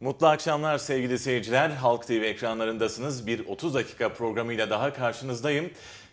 Mutlu akşamlar sevgili seyirciler. Halk TV ekranlarındasınız. Bir 30 dakika programıyla daha karşınızdayım.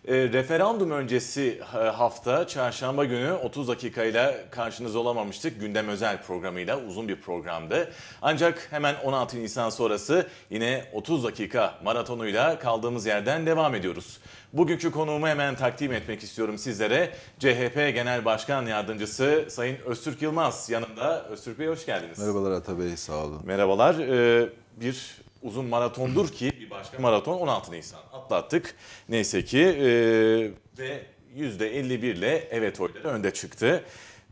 E, referandum öncesi e, hafta çarşamba günü 30 dakikayla karşınız olamamıştık. Gündem özel programıyla uzun bir programdı. Ancak hemen 16 Nisan sonrası yine 30 dakika maratonuyla kaldığımız yerden devam ediyoruz. Bugünkü konuğumu hemen takdim etmek istiyorum sizlere. CHP Genel Başkan Yardımcısı Sayın Öztürk Yılmaz yanında Öztürk Bey hoş geldiniz. Merhabalar Atabey Bey sağ olun. Merhabalar. Ee, bir uzun maratondur ki başka maraton 16 Nisan atlattık. Neyse ki e, ve %51 ile evet oyları önde çıktı.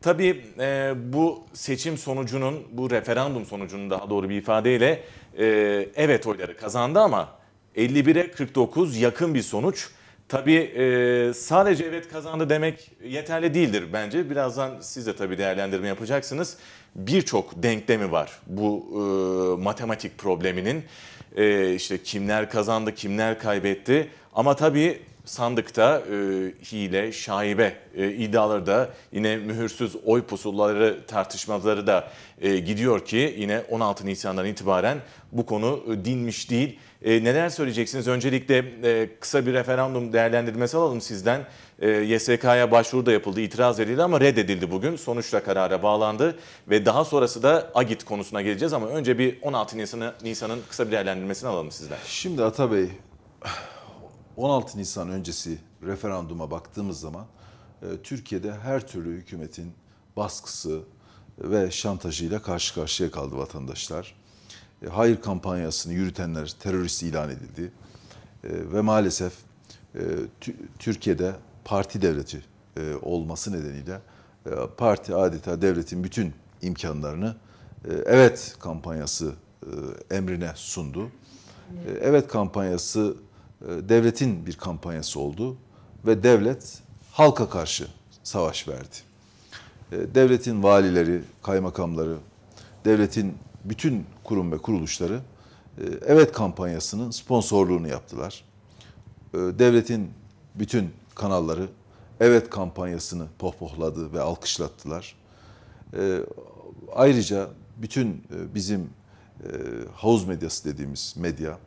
Tabii e, bu seçim sonucunun, bu referandum sonucunun daha doğru bir ifadeyle e, evet oyları kazandı ama 51'e 49 yakın bir sonuç. Tabii e, sadece evet kazandı demek yeterli değildir bence. Birazdan siz de tabii değerlendirme yapacaksınız. Birçok denklemi var bu e, matematik probleminin. E, işte kimler kazandı, kimler kaybetti. Ama tabii sandıkta e, hile, şaibe e, iddiaları da yine mühürsüz oy pusulları tartışmaları da e, gidiyor ki yine 16 Nisan'dan itibaren bu konu e, dinmiş değil. E, neler söyleyeceksiniz? Öncelikle e, kısa bir referandum değerlendirmesi alalım sizden. E, YSK'ya başvuru da yapıldı, itiraz edildi ama reddedildi bugün. Sonuçla karara bağlandı ve daha sonrası da AGİT konusuna geleceğiz ama önce bir 16 Nisan'ı Nisan'ın kısa bir değerlendirmesini alalım sizden. Şimdi Ata Bey, 16 Nisan öncesi referanduma baktığımız zaman e, Türkiye'de her türlü hükümetin baskısı ve şantajıyla karşı karşıya kaldı vatandaşlar. E, hayır kampanyasını yürütenler terörist ilan edildi. E, ve maalesef e, Türkiye'de parti devleti olması nedeniyle parti adeta devletin bütün imkanlarını evet kampanyası emrine sundu. Evet kampanyası devletin bir kampanyası oldu ve devlet halka karşı savaş verdi. Devletin valileri, kaymakamları, devletin bütün kurum ve kuruluşları e, Evet kampanyasının sponsorluğunu yaptılar. E, devletin bütün kanalları Evet kampanyasını pohpohladı ve alkışlattılar. E, ayrıca bütün bizim havuz medyası dediğimiz medya,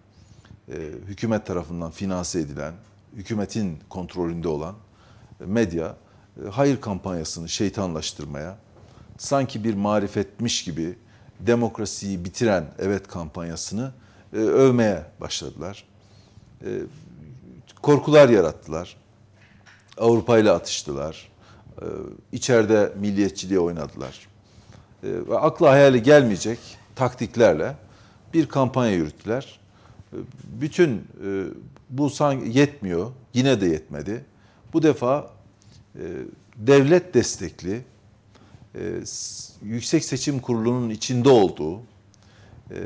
hükümet tarafından finanse edilen, hükümetin kontrolünde olan medya hayır kampanyasını şeytanlaştırmaya, sanki bir marifetmiş gibi demokrasiyi bitiren evet kampanyasını e, övmeye başladılar. E, korkular yarattılar. Avrupa ile atıştılar. E, içeride milliyetçiliği oynadılar. E, ve akla hayali gelmeyecek taktiklerle bir kampanya yürüttüler. E, bütün e, bu sanki yetmiyor. Yine de yetmedi. Bu defa e, devlet destekli e, Yüksek Seçim Kurulu'nun içinde olduğu e,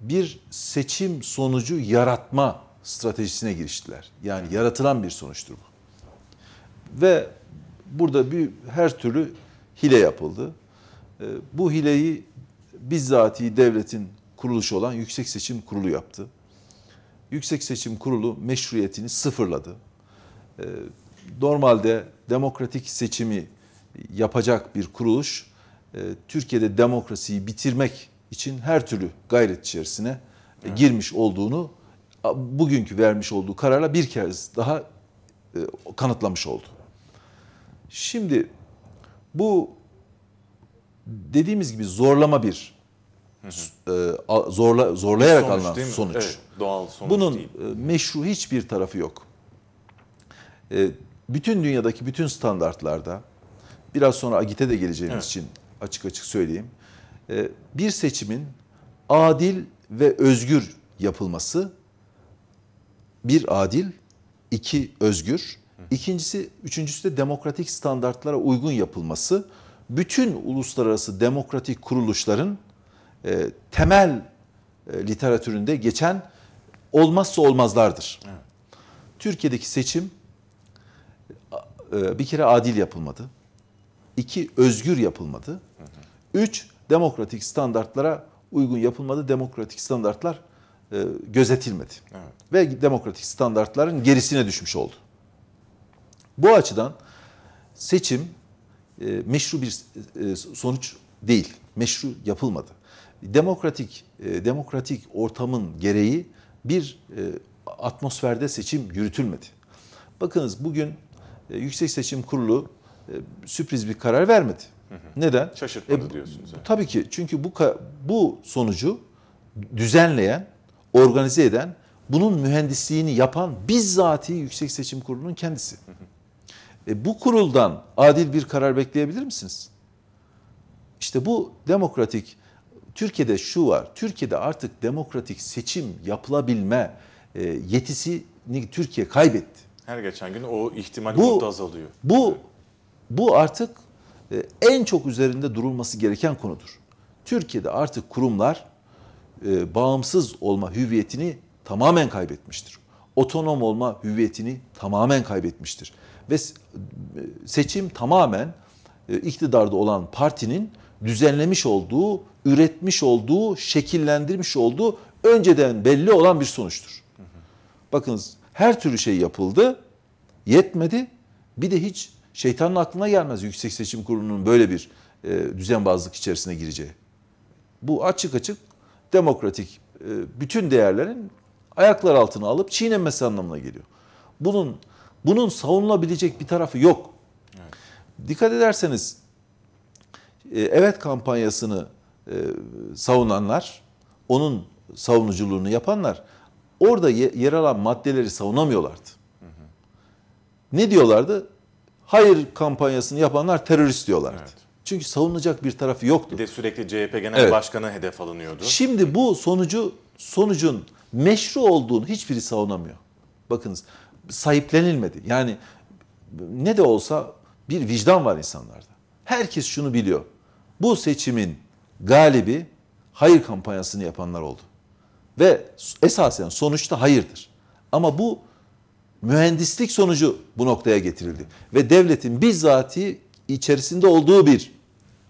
bir seçim sonucu yaratma stratejisine giriştiler. Yani yaratılan bir sonuçtur bu. Ve burada bir her türlü hile yapıldı. E, bu hileyi bizzatihi devletin kuruluşu olan Yüksek Seçim Kurulu yaptı. Yüksek Seçim Kurulu meşruiyetini sıfırladı. Normalde demokratik seçimi yapacak bir kuruluş e, Türkiye'de demokrasiyi bitirmek için her türlü gayret içerisine e, girmiş olduğunu bugünkü vermiş olduğu kararla bir kez daha e, kanıtlamış oldu. Şimdi bu dediğimiz gibi zorlama bir e, zorla zorlayarak sonuç, alınan sonuç. Evet, doğal sonuç Bunun değil. meşru hiçbir tarafı yok. bütün dünyadaki bütün standartlarda biraz sonra Agit'e de geleceğimiz evet. için açık açık söyleyeyim. Ee, bir seçimin adil ve özgür yapılması bir adil, iki özgür, ikincisi, üçüncüsü de demokratik standartlara uygun yapılması bütün uluslararası demokratik kuruluşların e, temel e, literatüründe geçen olmazsa olmazlardır. Evet. Türkiye'deki seçim e, bir kere adil yapılmadı. İki, özgür yapılmadı. Üç, demokratik standartlara uygun yapılmadı. Demokratik standartlar e, gözetilmedi. Evet. Ve demokratik standartların gerisine düşmüş oldu. Bu açıdan seçim e, meşru bir e, sonuç değil. Meşru yapılmadı. Demokratik e, demokratik ortamın gereği bir e, atmosferde seçim yürütülmedi. Bakınız bugün e, Yüksek Seçim Kurulu e, sürpriz bir karar vermedi. Hı hı. Neden? Şaşırtmadı e, diyorsunuz. Yani. Tabii ki çünkü bu bu sonucu düzenleyen, organize eden, bunun mühendisliğini yapan bizzati Yüksek Seçim Kurulu'nun kendisi. Hı hı. E, bu kuruldan adil bir karar bekleyebilir misiniz? İşte bu demokratik Türkiye'de şu var. Türkiye'de artık demokratik seçim yapılabilme e, yetisini Türkiye kaybetti. Her geçen gün o ihtimal bu, azalıyor. Bu bu artık e, en çok üzerinde durulması gereken konudur. Türkiye'de artık kurumlar e, bağımsız olma hüviyetini tamamen kaybetmiştir. Otonom olma hüviyetini tamamen kaybetmiştir. Ve e, seçim tamamen iktidarda olan partinin düzenlemiş olduğu, üretmiş olduğu, şekillendirmiş olduğu önceden belli olan bir sonuçtur. Bakınız her türlü şey yapıldı, yetmedi. Bir de hiç şeytanın aklına gelmez Yüksek Seçim Kurulu'nun böyle bir e, düzenbazlık içerisine gireceği. Bu açık açık demokratik e, bütün değerlerin ayaklar altına alıp çiğnenmesi anlamına geliyor. Bunun bunun savunulabilecek bir tarafı yok. Evet. Dikkat ederseniz e, evet kampanyasını e, savunanlar, onun savunuculuğunu yapanlar orada ye, yer alan maddeleri savunamıyorlardı. Hı hı. Ne diyorlardı? hayır kampanyasını yapanlar terörist diyorlardı. Evet. Çünkü savunulacak bir tarafı yoktu. Bir de sürekli CHP Genel evet. Başkanı hedef alınıyordu. Şimdi bu sonucu sonucun meşru olduğunu hiçbiri savunamıyor. Bakınız sahiplenilmedi. Yani ne de olsa bir vicdan var insanlarda. Herkes şunu biliyor. Bu seçimin galibi hayır kampanyasını yapanlar oldu. Ve esasen sonuçta hayırdır. Ama bu mühendislik sonucu bu noktaya getirildi. Ve devletin bizzati içerisinde olduğu bir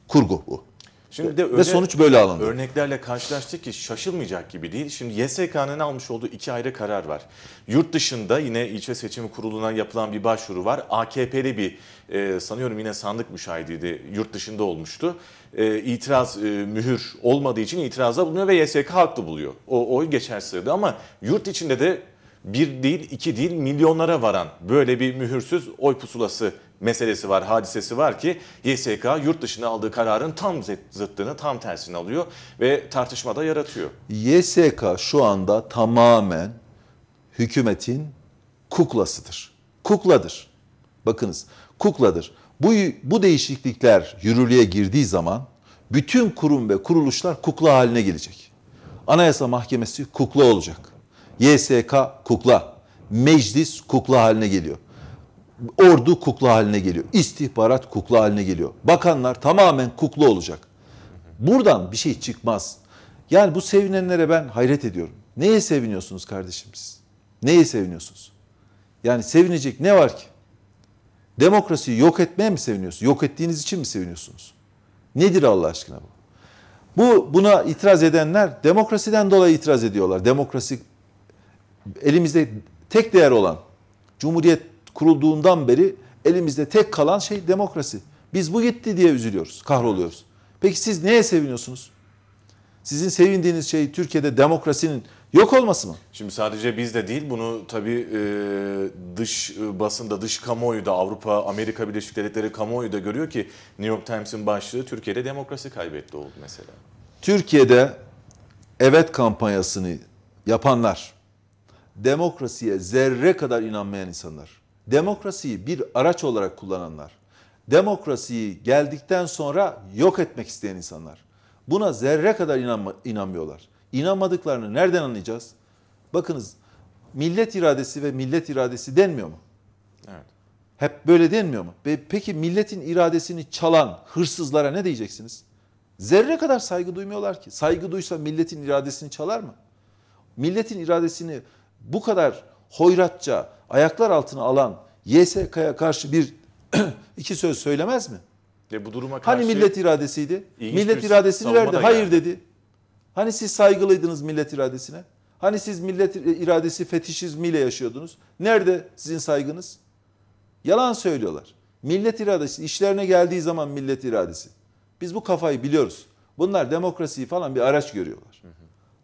kurgu bu. Şimdi de öyle ve sonuç böyle alındı. Örneklerle karşılaştık ki şaşılmayacak gibi değil. Şimdi YSK'nın almış olduğu iki ayrı karar var. Yurt dışında yine ilçe seçimi kuruluna yapılan bir başvuru var. AKP'li bir e, sanıyorum yine sandık müşahidiydi yurt dışında olmuştu. E, itiraz e, mühür olmadığı için itirazda bulunuyor ve YSK haklı buluyor. O oy geçersizdi ama yurt içinde de bir değil iki değil milyonlara varan böyle bir mühürsüz oy pusulası meselesi var, hadisesi var ki YSK yurt dışına aldığı kararın tam zıttını, tam tersini alıyor ve tartışmada yaratıyor. YSK şu anda tamamen hükümetin kuklasıdır. Kukladır. Bakınız kukladır. Bu, bu değişiklikler yürürlüğe girdiği zaman bütün kurum ve kuruluşlar kukla haline gelecek. Anayasa Mahkemesi kukla olacak. YSK kukla, meclis kukla haline geliyor. Ordu kukla haline geliyor. İstihbarat kukla haline geliyor. Bakanlar tamamen kukla olacak. Buradan bir şey çıkmaz. Yani bu sevinenlere ben hayret ediyorum. Neye seviniyorsunuz kardeşim siz? Neye seviniyorsunuz? Yani sevinecek ne var ki? Demokrasiyi yok etmeye mi seviniyorsunuz? Yok ettiğiniz için mi seviniyorsunuz? Nedir Allah aşkına bu? Bu buna itiraz edenler demokrasiden dolayı itiraz ediyorlar. Demokrasi elimizde tek değer olan Cumhuriyet kurulduğundan beri elimizde tek kalan şey demokrasi. Biz bu gitti diye üzülüyoruz, kahroluyoruz. Peki siz neye seviniyorsunuz? Sizin sevindiğiniz şey Türkiye'de demokrasinin yok olması mı? Şimdi sadece biz de değil bunu tabii e, dış e, basında, dış kamuoyu da Avrupa, Amerika Birleşik Devletleri kamuoyu da görüyor ki New York Times'in başlığı Türkiye'de demokrasi kaybetti oldu mesela. Türkiye'de evet kampanyasını yapanlar demokrasiye zerre kadar inanmayan insanlar, demokrasiyi bir araç olarak kullananlar, demokrasiyi geldikten sonra yok etmek isteyen insanlar. Buna zerre kadar inanma, inanmıyorlar. İnanmadıklarını nereden anlayacağız? Bakınız millet iradesi ve millet iradesi denmiyor mu? Evet. Hep böyle denmiyor mu? Peki milletin iradesini çalan hırsızlara ne diyeceksiniz? Zerre kadar saygı duymuyorlar ki. Saygı duysa milletin iradesini çalar mı? Milletin iradesini bu kadar hoyratça ayaklar altına alan YSK'ya karşı bir iki söz söylemez mi? E bu duruma hani karşı hani millet iradesiydi? Millet iradesini verdi. Hayır yani. dedi. Hani siz saygılıydınız millet iradesine? Hani siz millet iradesi fetişizmiyle yaşıyordunuz? Nerede sizin saygınız? Yalan söylüyorlar. Millet iradesi işlerine geldiği zaman millet iradesi. Biz bu kafayı biliyoruz. Bunlar demokrasiyi falan bir araç görüyorlar.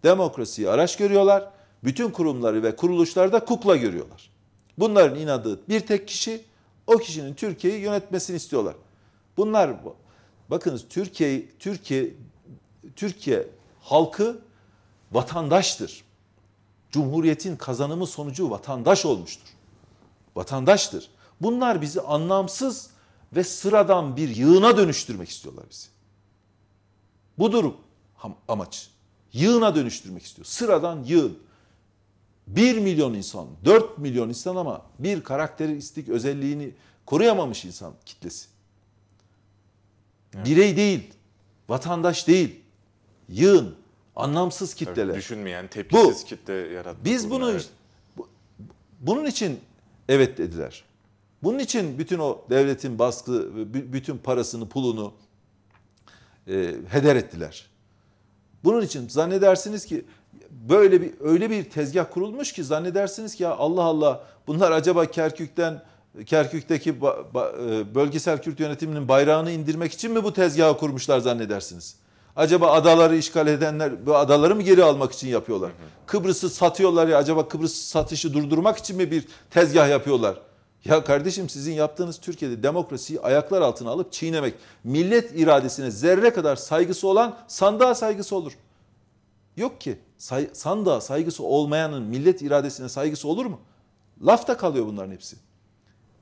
Demokrasiyi araç görüyorlar bütün kurumları ve kuruluşlarda kukla görüyorlar. Bunların inadığı bir tek kişi o kişinin Türkiye'yi yönetmesini istiyorlar. Bunlar bakınız Türkiye Türkiye Türkiye halkı vatandaştır. Cumhuriyetin kazanımı sonucu vatandaş olmuştur. Vatandaştır. Bunlar bizi anlamsız ve sıradan bir yığına dönüştürmek istiyorlar bizi. Bu Budur amaç. Yığına dönüştürmek istiyor. Sıradan yığın. 1 milyon insan, 4 milyon insan ama bir karakteristik özelliğini koruyamamış insan kitlesi. Birey değil, vatandaş değil, yığın, anlamsız kitleler. Tabii düşünmeyen, tepkisiz bu, kitle yarattı. Biz bunu, evet. bu, bunun için evet dediler. Bunun için bütün o devletin baskı, bütün parasını, pulunu e, heder ettiler. Bunun için zannedersiniz ki böyle bir öyle bir tezgah kurulmuş ki zannedersiniz ki ya Allah Allah bunlar acaba Kerkük'ten Kerkük'teki e, bölgesel Kürt yönetiminin bayrağını indirmek için mi bu tezgahı kurmuşlar zannedersiniz? Acaba adaları işgal edenler bu adaları mı geri almak için yapıyorlar? Kıbrıs'ı satıyorlar ya acaba Kıbrıs satışı durdurmak için mi bir tezgah yapıyorlar? Ya kardeşim sizin yaptığınız Türkiye'de demokrasiyi ayaklar altına alıp çiğnemek, millet iradesine zerre kadar saygısı olan sandığa saygısı olur. Yok ki say, sandığa saygısı olmayanın millet iradesine saygısı olur mu? Lafta kalıyor bunların hepsi.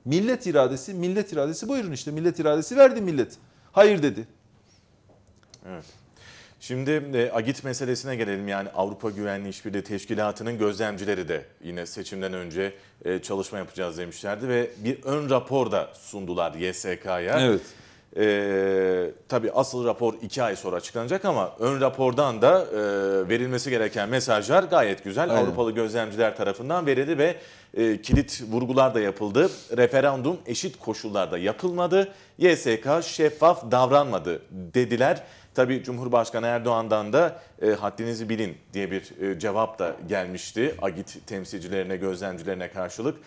Millet iradesi, millet iradesi buyurun işte millet iradesi verdi millet. Hayır dedi. Evet. Şimdi e, Agit meselesine gelelim. Yani Avrupa Güvenliği İşbirliği Teşkilatı'nın gözlemcileri de yine seçimden önce e, çalışma yapacağız demişlerdi ve bir ön rapor da sundular YSK'ya. Evet. E, tabii asıl rapor 2 ay sonra açıklanacak ama ön rapordan da e, verilmesi gereken mesajlar gayet güzel. Aynen. Avrupalı gözlemciler tarafından verildi ve e, kilit vurgular da yapıldı. Referandum eşit koşullarda yapılmadı. YSK şeffaf davranmadı dediler. Tabii Cumhurbaşkanı Erdoğan'dan da e, haddinizi bilin diye bir e, cevap da gelmişti. Agit temsilcilerine, gözlemcilerine karşılık.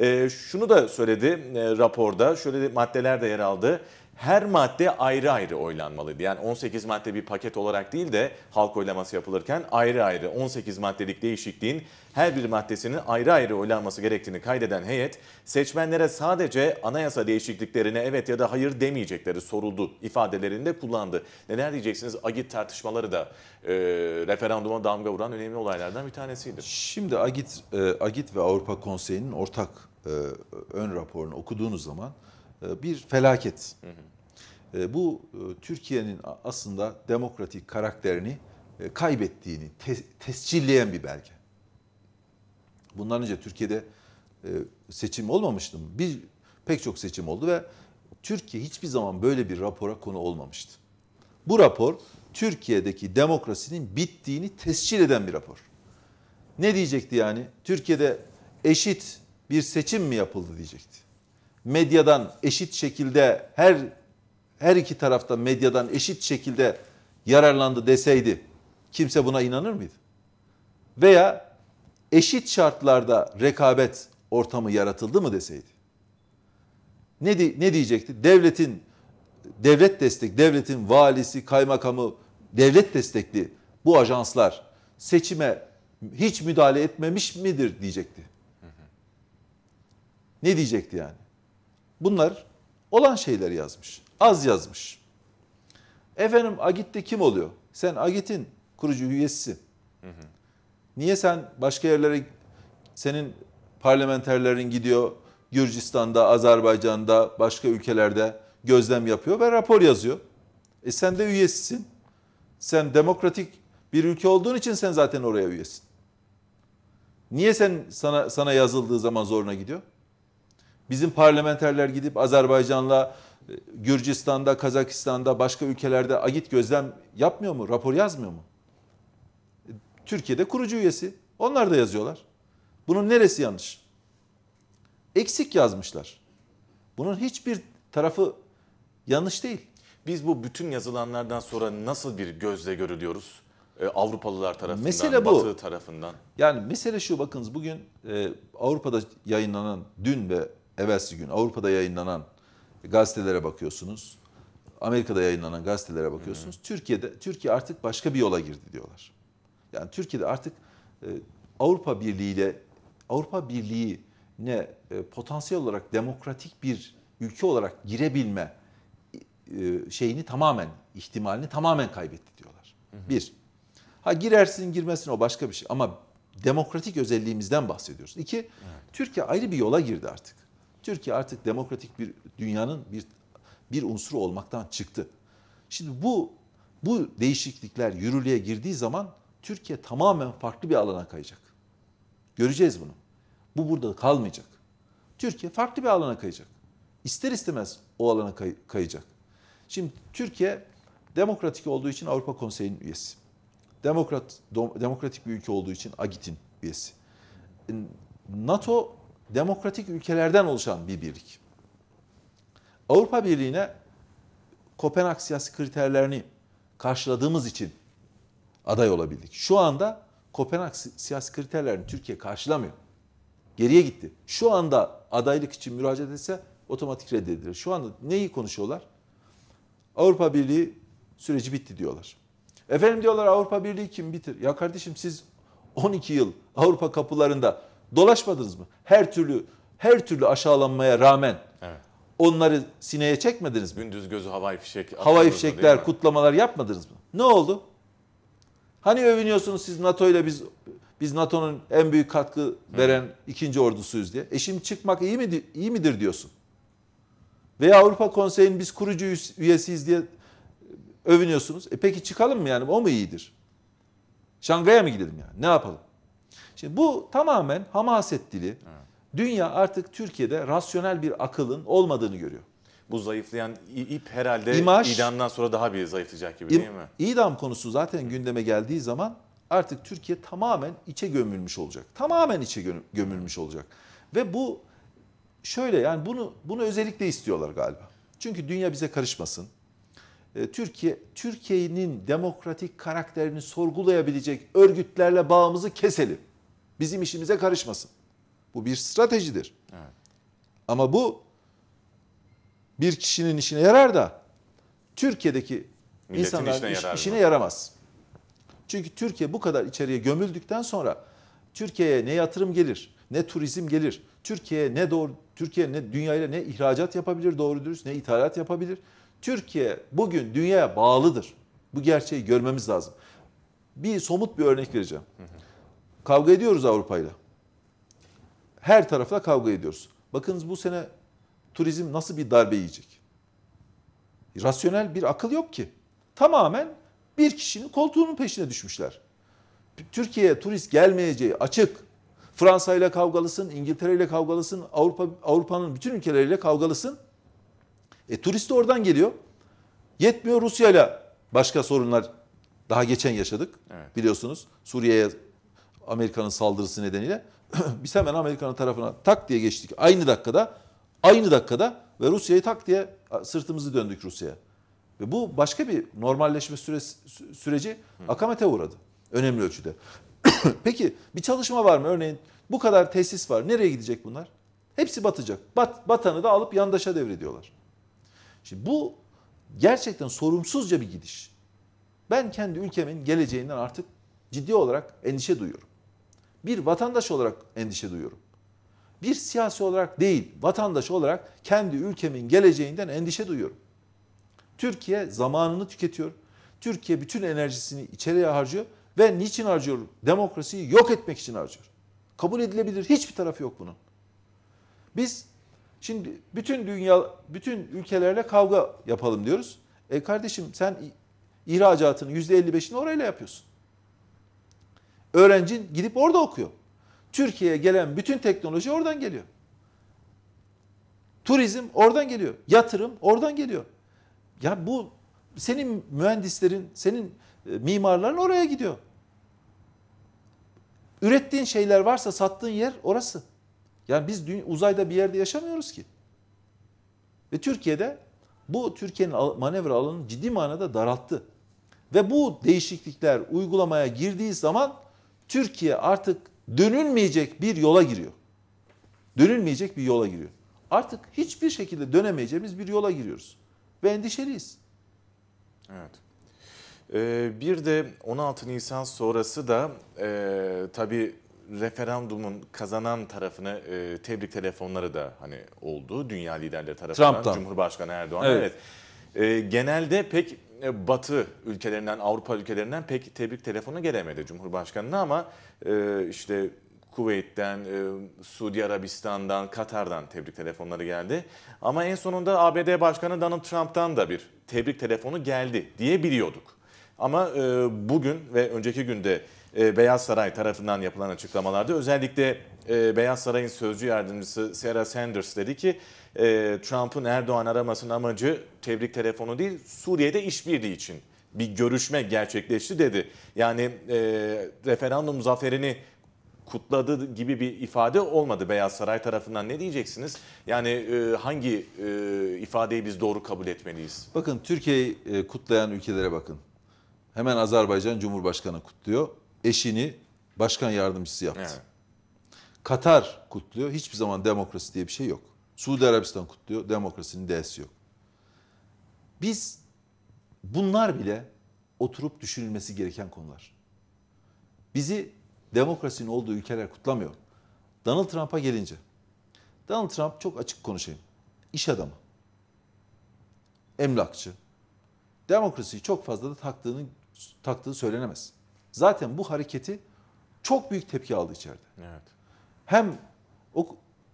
E, şunu da söyledi e, raporda, şöyle maddeler de yer aldı her madde ayrı ayrı oylanmalıydı. Yani 18 madde bir paket olarak değil de halk oylaması yapılırken ayrı ayrı 18 maddelik değişikliğin her bir maddesinin ayrı ayrı oylanması gerektiğini kaydeden heyet seçmenlere sadece anayasa değişikliklerine evet ya da hayır demeyecekleri soruldu ifadelerinde kullandı. Neler diyeceksiniz? Agit tartışmaları da e, referanduma damga vuran önemli olaylardan bir tanesiydi. Şimdi Agit, e, Agit ve Avrupa Konseyi'nin ortak e, ön raporunu okuduğunuz zaman e, bir felaket. Hı e, hı. Bu e, Türkiye'nin aslında demokratik karakterini kaybettiğini te- tescilleyen bir belge. Bundan önce Türkiye'de seçim olmamıştı mı? Bir pek çok seçim oldu ve Türkiye hiçbir zaman böyle bir rapora konu olmamıştı. Bu rapor Türkiye'deki demokrasinin bittiğini tescil eden bir rapor. Ne diyecekti yani? Türkiye'de eşit bir seçim mi yapıldı diyecekti medyadan eşit şekilde her her iki tarafta medyadan eşit şekilde yararlandı deseydi kimse buna inanır mıydı? Veya eşit şartlarda rekabet ortamı yaratıldı mı deseydi? Ne, ne diyecekti? Devletin devlet destek, devletin valisi, kaymakamı, devlet destekli bu ajanslar seçime hiç müdahale etmemiş midir diyecekti. Ne diyecekti yani? Bunlar olan şeyler yazmış. Az yazmış. Efendim Agit'te kim oluyor? Sen Agit'in kurucu üyesisin. Hı hı. Niye sen başka yerlere senin parlamenterlerin gidiyor Gürcistan'da, Azerbaycan'da, başka ülkelerde gözlem yapıyor ve rapor yazıyor. E sen de üyesisin. Sen demokratik bir ülke olduğun için sen zaten oraya üyesin. Niye sen sana sana yazıldığı zaman zoruna gidiyor? Bizim parlamenterler gidip Azerbaycan'la e, Gürcistan'da, Kazakistan'da, başka ülkelerde agit gözlem yapmıyor mu? Rapor yazmıyor mu? E, Türkiye'de kurucu üyesi. Onlar da yazıyorlar. Bunun neresi yanlış? Eksik yazmışlar. Bunun hiçbir tarafı yanlış değil. Biz bu bütün yazılanlardan sonra nasıl bir gözle görülüyoruz? Ee, Avrupalılar tarafından, mesele bu. Batı tarafından. Yani mesele şu bakınız bugün e, Avrupa'da yayınlanan dün ve evvelsi gün Avrupa'da yayınlanan gazetelere bakıyorsunuz. Amerika'da yayınlanan gazetelere bakıyorsunuz. Hı. Türkiye'de Türkiye artık başka bir yola girdi diyorlar. Yani Türkiye'de artık e, Avrupa Birliği ile Avrupa Birliği ne e, potansiyel olarak demokratik bir ülke olarak girebilme e, şeyini tamamen ihtimalini tamamen kaybetti diyorlar. Hı Bir. Ha girersin girmesin o başka bir şey ama demokratik özelliğimizden bahsediyoruz. İki, evet. Türkiye ayrı bir yola girdi artık. Türkiye artık demokratik bir dünyanın bir bir unsuru olmaktan çıktı. Şimdi bu bu değişiklikler yürürlüğe girdiği zaman Türkiye tamamen farklı bir alana kayacak. Göreceğiz bunu. Bu burada kalmayacak. Türkiye farklı bir alana kayacak. İster istemez o alana kay kayacak. Şimdi Türkiye demokratik olduğu için Avrupa Konseyi'nin üyesi. Demokrat, demokratik bir ülke olduğu için AGİT'in üyesi. NATO demokratik ülkelerden oluşan bir birlik. Avrupa Birliği'ne Kopenhag siyasi kriterlerini karşıladığımız için aday olabildik. Şu anda Kopenhag siyasi kriterlerini Türkiye karşılamıyor. Geriye gitti. Şu anda adaylık için müracaat etse otomatik reddedilir. Şu anda neyi konuşuyorlar? Avrupa Birliği süreci bitti diyorlar. Efendim diyorlar Avrupa Birliği kim bitir? Ya kardeşim siz 12 yıl Avrupa kapılarında Dolaşmadınız mı? Her türlü her türlü aşağılanmaya rağmen evet. onları sineye çekmediniz mi? Gündüz gözü havai fişek. Havai fişekler, kutlamalar yapmadınız mı? Ne oldu? Hani övünüyorsunuz siz NATO ile biz biz NATO'nun en büyük katkı veren Hı. ikinci ordusuyuz diye. E şimdi çıkmak iyi mi iyi midir diyorsun? Veya Avrupa Konseyi'nin biz kurucu üyesiyiz diye övünüyorsunuz. E peki çıkalım mı yani o mu iyidir? Şangay'a mı gidelim yani? Ne yapalım? Şimdi bu tamamen hamaset dili. Evet. Dünya artık Türkiye'de rasyonel bir akılın olmadığını görüyor. Bu zayıflayan ip herhalde İmaj, idamdan sonra daha bir zayıflayacak gibi değil mi? İdam konusu zaten gündeme geldiği zaman artık Türkiye tamamen içe gömülmüş olacak. Tamamen içe gömülmüş olacak. Ve bu şöyle yani bunu bunu özellikle istiyorlar galiba. Çünkü dünya bize karışmasın. E, Türkiye Türkiye'nin demokratik karakterini sorgulayabilecek örgütlerle bağımızı keselim bizim işimize karışmasın. Bu bir stratejidir. Evet. Ama bu bir kişinin işine yarar da Türkiye'deki Milletin insanların işine, iş, işine yaramaz. Çünkü Türkiye bu kadar içeriye gömüldükten sonra Türkiye'ye ne yatırım gelir, ne turizm gelir, Türkiye'ye ne doğru Türkiye ne dünyayla ne ihracat yapabilir doğru dürüst ne ithalat yapabilir. Türkiye bugün dünyaya bağlıdır. Bu gerçeği görmemiz lazım. Bir somut bir örnek vereceğim. Hı hı. Kavga ediyoruz Avrupa'yla. Her tarafla kavga ediyoruz. Bakınız bu sene turizm nasıl bir darbe yiyecek? Rasyonel bir akıl yok ki. Tamamen bir kişinin koltuğunun peşine düşmüşler. Türkiye'ye turist gelmeyeceği açık. Fransa ile kavgalısın, İngiltere ile kavgalısın, Avrupa Avrupa'nın bütün ülkeleriyle kavgalısın. E turist de oradan geliyor. Yetmiyor Rusya ile başka sorunlar daha geçen yaşadık evet. biliyorsunuz. Suriye'ye Amerika'nın saldırısı nedeniyle biz hemen Amerika'nın tarafına tak diye geçtik. Aynı dakikada, aynı dakikada ve Rusya'yı tak diye sırtımızı döndük Rusya'ya. Ve bu başka bir normalleşme süresi, süreci akamete uğradı önemli ölçüde. Peki bir çalışma var mı? Örneğin bu kadar tesis var. Nereye gidecek bunlar? Hepsi batacak. Bat, batanı da alıp yandaşa devrediyorlar. Şimdi bu gerçekten sorumsuzca bir gidiş. Ben kendi ülkemin geleceğinden artık ciddi olarak endişe duyuyorum bir vatandaş olarak endişe duyuyorum. Bir siyasi olarak değil, vatandaş olarak kendi ülkemin geleceğinden endişe duyuyorum. Türkiye zamanını tüketiyor. Türkiye bütün enerjisini içeriye harcıyor ve niçin harcıyor? Demokrasiyi yok etmek için harcıyor. Kabul edilebilir hiçbir tarafı yok bunun. Biz şimdi bütün dünya bütün ülkelerle kavga yapalım diyoruz. E kardeşim sen ihracatının %55'ini orayla yapıyorsun. Öğrencin gidip orada okuyor. Türkiye'ye gelen bütün teknoloji oradan geliyor. Turizm oradan geliyor. Yatırım oradan geliyor. Ya bu senin mühendislerin, senin e, mimarların oraya gidiyor. Ürettiğin şeyler varsa sattığın yer orası. Yani biz uzayda bir yerde yaşamıyoruz ki. Ve Türkiye'de bu Türkiye'nin manevra alanını ciddi manada daralttı. Ve bu değişiklikler uygulamaya girdiği zaman Türkiye artık dönülmeyecek bir yola giriyor. Dönülmeyecek bir yola giriyor. Artık hiçbir şekilde dönemeyeceğimiz bir yola giriyoruz. Ve endişeliyiz. Evet. Ee, bir de 16 Nisan sonrası da e, tabii referandumun kazanan tarafını e, tebrik telefonları da hani oldu dünya liderleri tarafından Trump'tan. Cumhurbaşkanı Erdoğan evet. evet. E, genelde pek e, Batı ülkelerinden, Avrupa ülkelerinden pek tebrik telefonu gelemedi Cumhurbaşkanı'na ama e, işte Kuveyt'ten, e, Suudi Arabistan'dan, Katar'dan tebrik telefonları geldi. Ama en sonunda ABD Başkanı Donald Trump'tan da bir tebrik telefonu geldi diye biliyorduk. Ama e, bugün ve önceki günde e, Beyaz Saray tarafından yapılan açıklamalarda özellikle ee, Beyaz Saray'ın sözcü yardımcısı Sarah Sanders dedi ki ee, Trump'ın Erdoğan aramasının amacı tebrik telefonu değil Suriye'de işbirliği için bir görüşme gerçekleşti dedi. Yani e, referandum zaferini kutladı gibi bir ifade olmadı Beyaz Saray tarafından. Ne diyeceksiniz? Yani e, hangi e, ifadeyi biz doğru kabul etmeliyiz? Bakın Türkiye'yi e, kutlayan ülkelere bakın. Hemen Azerbaycan Cumhurbaşkanı kutluyor. Eşini başkan yardımcısı yaptı. Evet. Katar kutluyor. Hiçbir zaman demokrasi diye bir şey yok. Suudi Arabistan kutluyor. Demokrasinin D'si yok. Biz bunlar bile oturup düşünülmesi gereken konular. Bizi demokrasinin olduğu ülkeler kutlamıyor. Donald Trump'a gelince. Donald Trump çok açık konuşayım. İş adamı. Emlakçı. Demokrasiyi çok fazla da taktığını, taktığı söylenemez. Zaten bu hareketi çok büyük tepki aldı içeride. Evet hem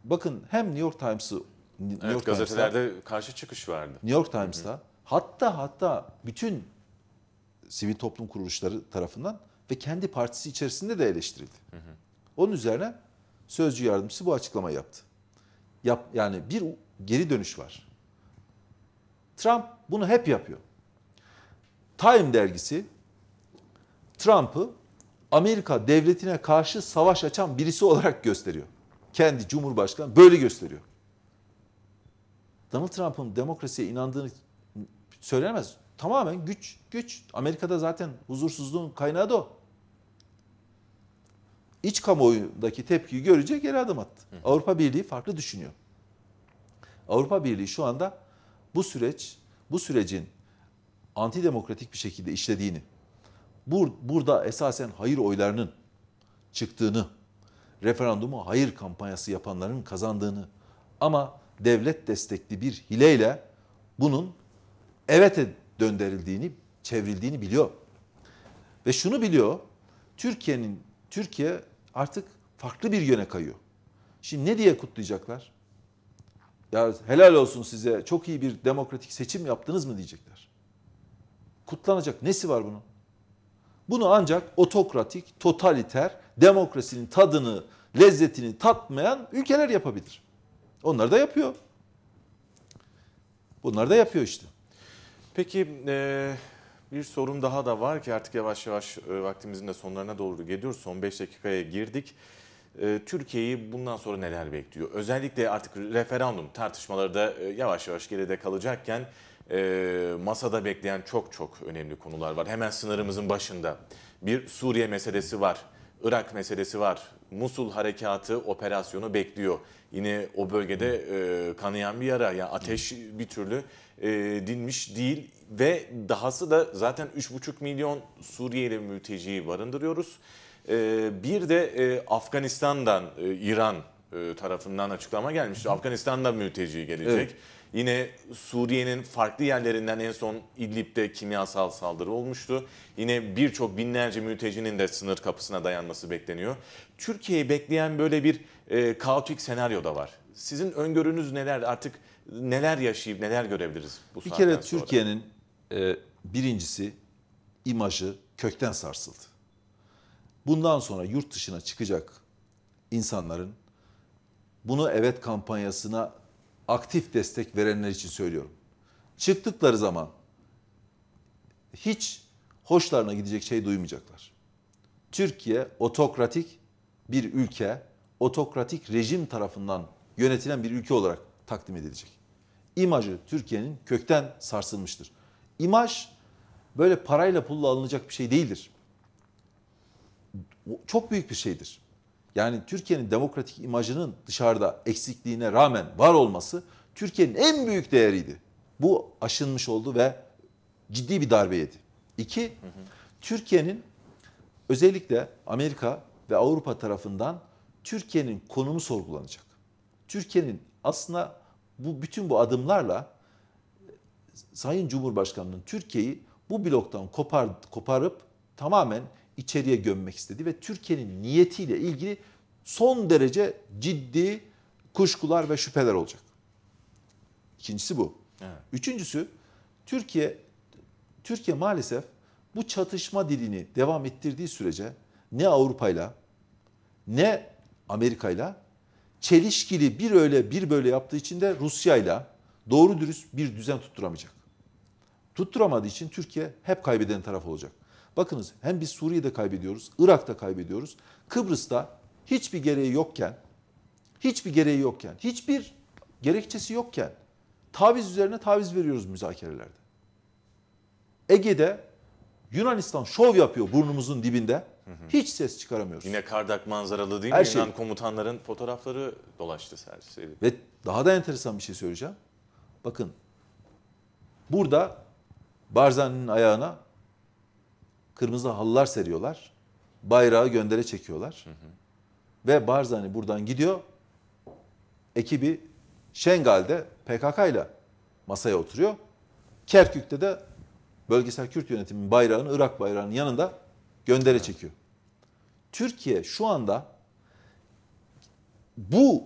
bakın hem New York Times'ı New evet, York gazetelerde Times'da, karşı çıkış verdi New York Times'ta hı hı. hatta hatta bütün sivil toplum kuruluşları tarafından ve kendi partisi içerisinde de eleştirildi. Hı hı. Onun üzerine sözcü yardımcısı bu açıklama yaptı. Yap, yani bir geri dönüş var. Trump bunu hep yapıyor. Time dergisi Trump'ı Amerika devletine karşı savaş açan birisi olarak gösteriyor. Kendi Cumhurbaşkanı böyle gösteriyor. Donald Trump'ın demokrasiye inandığını söylenemez. Tamamen güç, güç. Amerika'da zaten huzursuzluğun kaynağı da o. İç kamuoyundaki tepkiyi görecek yere adım attı. Hı. Avrupa Birliği farklı düşünüyor. Avrupa Birliği şu anda bu süreç, bu sürecin antidemokratik bir şekilde işlediğini Bur burada esasen hayır oylarının çıktığını, referandumu hayır kampanyası yapanların kazandığını ama devlet destekli bir hileyle bunun evet'e döndürüldüğünü, çevrildiğini biliyor. Ve şunu biliyor, Türkiye'nin Türkiye artık farklı bir yöne kayıyor. Şimdi ne diye kutlayacaklar? Ya helal olsun size çok iyi bir demokratik seçim yaptınız mı diyecekler. Kutlanacak nesi var bunun? Bunu ancak otokratik, totaliter, demokrasinin tadını, lezzetini tatmayan ülkeler yapabilir. Onlar da yapıyor. Bunlar da yapıyor işte. Peki e, bir sorum daha da var ki artık yavaş yavaş e, vaktimizin de sonlarına doğru geliyoruz. Son 5 dakikaya girdik. E, Türkiye'yi bundan sonra neler bekliyor? Özellikle artık referandum tartışmaları da yavaş yavaş geride kalacakken e, masada bekleyen çok çok önemli konular var. Hemen sınırımızın başında bir Suriye meselesi var, Irak meselesi var, Musul harekatı operasyonu bekliyor. Yine o bölgede e, kanayan bir yara, yani ateş bir türlü e, dinmiş değil ve dahası da zaten 3,5 milyon Suriyeli mülteciyi barındırıyoruz. E, bir de e, Afganistan'dan, e, İran e, tarafından açıklama gelmişti. Afganistan'da mülteci gelecek. Evet. Yine Suriye'nin farklı yerlerinden en son İdlib'de kimyasal saldırı olmuştu. Yine birçok binlerce mültecinin de sınır kapısına dayanması bekleniyor. Türkiye'yi bekleyen böyle bir e, kaotik senaryo da var. Sizin öngörünüz neler? Artık neler yaşayıp neler görebiliriz bu Bir kere Türkiye'nin e, birincisi imajı kökten sarsıldı. Bundan sonra yurt dışına çıkacak insanların bunu evet kampanyasına aktif destek verenler için söylüyorum. Çıktıkları zaman hiç hoşlarına gidecek şey duymayacaklar. Türkiye otokratik bir ülke, otokratik rejim tarafından yönetilen bir ülke olarak takdim edilecek. İmajı Türkiye'nin kökten sarsılmıştır. İmaj böyle parayla pulla alınacak bir şey değildir. Çok büyük bir şeydir yani Türkiye'nin demokratik imajının dışarıda eksikliğine rağmen var olması Türkiye'nin en büyük değeriydi. Bu aşınmış oldu ve ciddi bir darbe yedi. İki, Türkiye'nin özellikle Amerika ve Avrupa tarafından Türkiye'nin konumu sorgulanacak. Türkiye'nin aslında bu bütün bu adımlarla e, Sayın Cumhurbaşkanı'nın Türkiye'yi bu bloktan kopar, koparıp tamamen içeriye gömmek istedi ve Türkiye'nin niyetiyle ilgili son derece ciddi kuşkular ve şüpheler olacak. İkincisi bu. Evet. Üçüncüsü Türkiye Türkiye maalesef bu çatışma dilini devam ettirdiği sürece ne Avrupa'yla ne Amerika'yla çelişkili bir öyle bir böyle yaptığı için de Rusya'yla doğru dürüst bir düzen tutturamayacak. Tutturamadığı için Türkiye hep kaybeden taraf olacak. Bakınız hem biz Suriye'de kaybediyoruz, Irak'ta kaybediyoruz. Kıbrıs'ta hiçbir gereği yokken, hiçbir gereği yokken, hiçbir gerekçesi yokken taviz üzerine taviz veriyoruz müzakerelerde. Ege'de Yunanistan şov yapıyor burnumuzun dibinde. Hiç ses çıkaramıyoruz. Yine Kardak manzaralı değil Her mi? Şey. Yunan komutanların fotoğrafları dolaştı servisi. Ve daha da enteresan bir şey söyleyeceğim. Bakın burada Barzani'nin ayağına kırmızı halılar seriyorlar. Bayrağı göndere çekiyorlar. Hı hı. Ve Barzani buradan gidiyor. Ekibi Şengal'de PKK ile masaya oturuyor. Kerkük'te de bölgesel Kürt yönetimin bayrağını Irak bayrağının yanında göndere çekiyor. Türkiye şu anda bu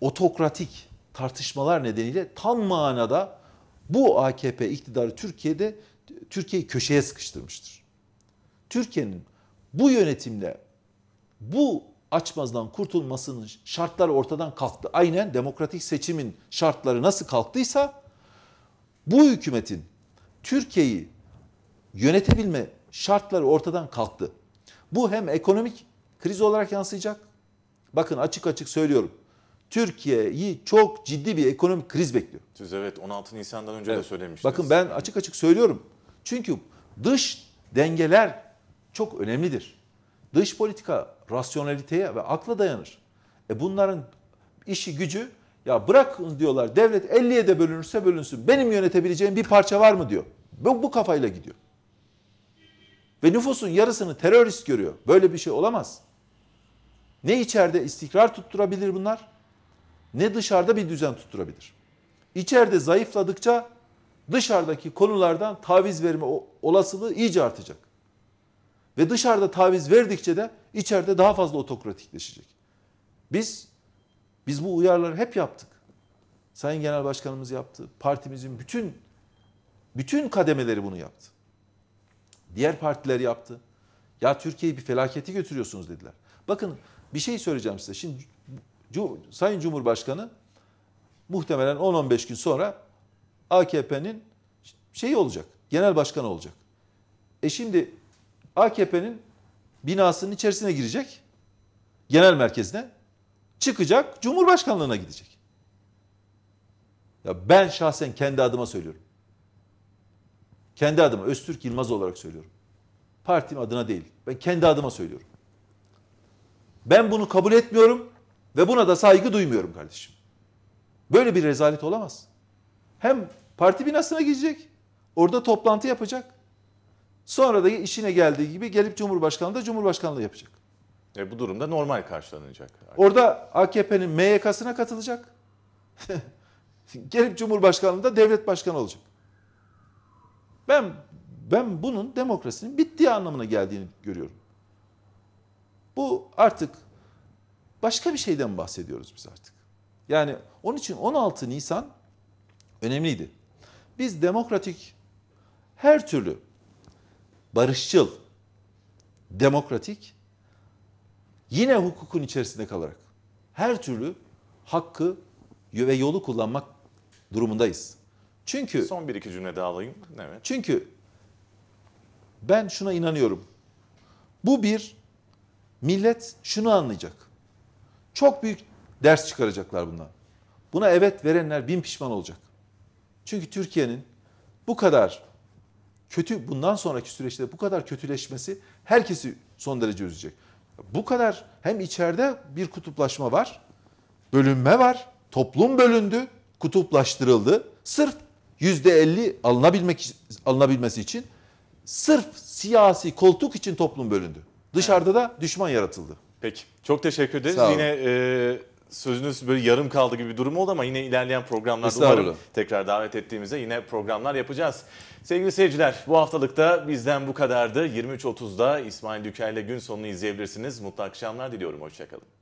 otokratik tartışmalar nedeniyle tam manada bu AKP iktidarı Türkiye'de Türkiye'yi köşeye sıkıştırmıştır. Türkiye'nin bu yönetimle bu açmazdan kurtulmasının şartları ortadan kalktı. Aynen demokratik seçimin şartları nasıl kalktıysa bu hükümetin Türkiye'yi yönetebilme şartları ortadan kalktı. Bu hem ekonomik kriz olarak yansıyacak. Bakın açık açık söylüyorum. Türkiye'yi çok ciddi bir ekonomik kriz bekliyor. Siz evet 16 Nisan'dan önce evet. de söylemiştiniz. Bakın ben açık açık söylüyorum. Çünkü dış dengeler çok önemlidir. Dış politika rasyonaliteye ve akla dayanır. E bunların işi gücü ya bırak diyorlar devlet 50'ye de bölünürse bölünsün. Benim yönetebileceğim bir parça var mı diyor. Bu, bu kafayla gidiyor. Ve nüfusun yarısını terörist görüyor. Böyle bir şey olamaz. Ne içeride istikrar tutturabilir bunlar ne dışarıda bir düzen tutturabilir. İçeride zayıfladıkça dışarıdaki konulardan taviz verme olasılığı iyice artacak. Ve dışarıda taviz verdikçe de içeride daha fazla otokratikleşecek. Biz biz bu uyarıları hep yaptık. Sayın Genel Başkanımız yaptı. Partimizin bütün bütün kademeleri bunu yaptı. Diğer partiler yaptı. Ya Türkiye'yi bir felakete götürüyorsunuz dediler. Bakın bir şey söyleyeceğim size. Şimdi Sayın Cumhurbaşkanı muhtemelen 10-15 gün sonra AKP'nin şeyi olacak. Genel başkanı olacak. E şimdi AKP'nin binasının içerisine girecek. Genel merkezine. Çıkacak Cumhurbaşkanlığına gidecek. Ya ben şahsen kendi adıma söylüyorum. Kendi adıma Öztürk Yılmaz olarak söylüyorum. Partim adına değil. Ben kendi adıma söylüyorum. Ben bunu kabul etmiyorum ve buna da saygı duymuyorum kardeşim. Böyle bir rezalet olamaz. Hem parti binasına gidecek, orada toplantı yapacak. Sonra da işine geldiği gibi gelip Cumhurbaşkanlığı da Cumhurbaşkanlığı yapacak. E bu durumda normal karşılanacak. Orada AKP'nin MYK'sına katılacak. gelip cumhurbaşkanlığı da devlet başkanı olacak. Ben ben bunun demokrasinin bittiği anlamına geldiğini görüyorum. Bu artık başka bir şeyden bahsediyoruz biz artık. Yani onun için 16 Nisan önemliydi. Biz demokratik her türlü barışçıl, demokratik yine hukukun içerisinde kalarak her türlü hakkı ve yolu kullanmak durumundayız. Çünkü son bir iki cümle daha alayım. Evet. Çünkü ben şuna inanıyorum. Bu bir millet şunu anlayacak. Çok büyük ders çıkaracaklar bundan. Buna evet verenler bin pişman olacak. Çünkü Türkiye'nin bu kadar kötü bundan sonraki süreçte bu kadar kötüleşmesi herkesi son derece üzecek. Bu kadar hem içeride bir kutuplaşma var, bölünme var, toplum bölündü, kutuplaştırıldı. Sırf yüzde elli alınabilmek alınabilmesi için sırf siyasi koltuk için toplum bölündü. Dışarıda da düşman yaratıldı. Peki. Çok teşekkür ederiz. Yine e, sözünüz böyle yarım kaldı gibi bir durum oldu ama yine ilerleyen programlarda umarım tekrar davet ettiğimizde yine programlar yapacağız. Sevgili seyirciler bu haftalıkta bizden bu kadardı. 23.30'da İsmail Dükel ile gün sonunu izleyebilirsiniz. Mutlu akşamlar diliyorum. Hoşçakalın.